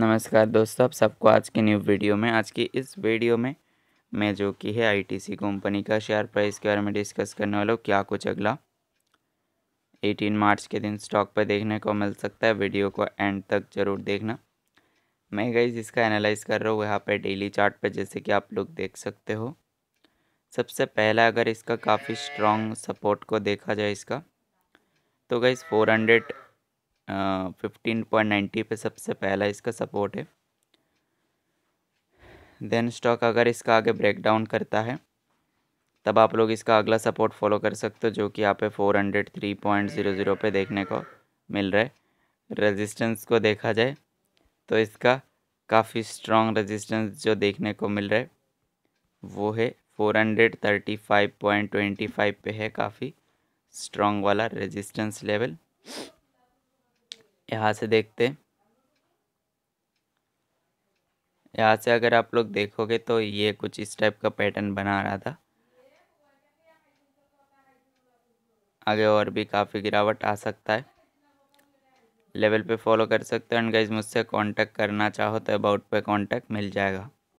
नमस्कार दोस्तों आप सबको आज के न्यू वीडियो में आज की इस वीडियो में मैं जो कि है आईटीसी कंपनी का शेयर प्राइस के बारे में डिस्कस करने वाला हूँ क्या कुछ अगला 18 मार्च के दिन स्टॉक पर देखने को मिल सकता है वीडियो को एंड तक जरूर देखना मैं गई जिसका एनालाइज कर रहा हूँ यहाँ पर डेली चार्ट पर जैसे कि आप लोग देख सकते हो सबसे पहला अगर इसका काफ़ी स्ट्रॉन्ग सपोर्ट को देखा जाए इसका तो गई four hundred fifteen point ninety पे सबसे पहला इसका सपोर्ट है देन स्टॉक अगर इसका आगे ब्रेक डाउन करता है तब आप लोग इसका अगला सपोर्ट फॉलो कर सकते हो जो कि यहाँ पे four hundred three point zero zero पे देखने को मिल रहा है रेजिस्टेंस को देखा जाए तो इसका काफ़ी स्ट्रॉन्ग रेजिस्टेंस जो देखने को मिल रहा है वो है four hundred thirty five point twenty five पे है काफ़ी स्ट्रॉन्ग वाला रेजिस्टेंस लेवल यहाँ से देखते यहाँ से अगर आप लोग देखोगे तो ये कुछ इस टाइप का पैटर्न बना रहा था आगे और भी काफ़ी गिरावट आ सकता है लेवल पे फॉलो कर सकते हो एंड गाइज मुझसे कांटेक्ट करना चाहो तो अबाउट पे कांटेक्ट मिल जाएगा